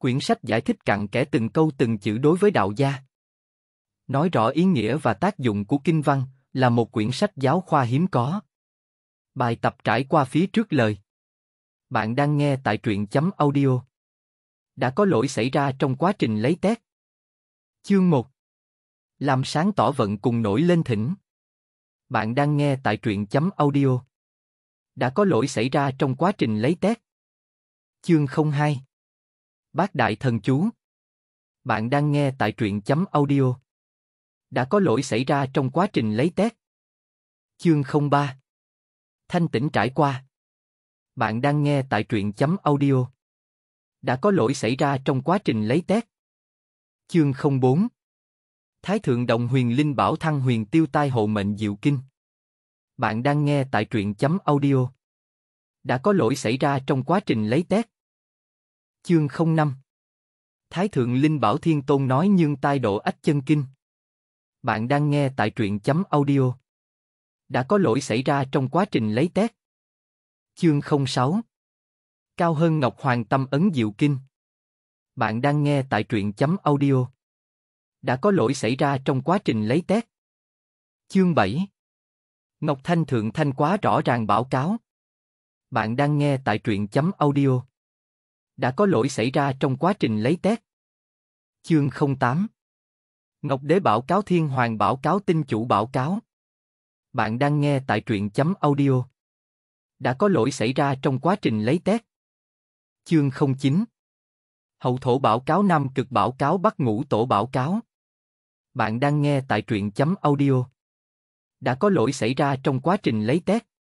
Quyển sách giải thích cặn kẽ từng câu từng chữ đối với đạo gia. Nói rõ ý nghĩa và tác dụng của kinh văn, là một quyển sách giáo khoa hiếm có. Bài tập trải qua phía trước lời. Bạn đang nghe tại truyện chấm audio. Đã có lỗi xảy ra trong quá trình lấy test. Chương 1 Làm sáng tỏ vận cùng nổi lên thỉnh. Bạn đang nghe tại truyện chấm audio. Đã có lỗi xảy ra trong quá trình lấy test. Chương 02 Bác Đại Thần Chú Bạn đang nghe tại truyện chấm audio Đã có lỗi xảy ra trong quá trình lấy test Chương 03 Thanh tĩnh trải qua Bạn đang nghe tại truyện chấm audio Đã có lỗi xảy ra trong quá trình lấy test Chương 04 Thái Thượng đồng Huyền Linh Bảo Thăng Huyền Tiêu Tai Hộ Mệnh Diệu Kinh Bạn đang nghe tại truyện chấm audio Đã có lỗi xảy ra trong quá trình lấy test chương 05 Thái Thượng Linh Bảo Thiên Tôn nói nhưng tai độ ách chân kinh. Bạn đang nghe tại truyện chấm audio. Đã có lỗi xảy ra trong quá trình lấy tét Chương 06 Cao hơn Ngọc Hoàng Tâm Ấn Diệu Kinh. Bạn đang nghe tại truyện chấm audio. Đã có lỗi xảy ra trong quá trình lấy tét Chương 7 Ngọc Thanh Thượng Thanh quá rõ ràng báo cáo. Bạn đang nghe tại truyện chấm audio đã có lỗi xảy ra trong quá trình lấy tét. Chương 08 Ngọc Đế báo cáo Thiên Hoàng báo cáo tinh chủ báo cáo. Bạn đang nghe tại truyện chấm audio. Đã có lỗi xảy ra trong quá trình lấy tét. Chương 09 Hậu thổ báo cáo Nam cực báo cáo Bắc ngũ tổ báo cáo. Bạn đang nghe tại truyện chấm audio. Đã có lỗi xảy ra trong quá trình lấy tét.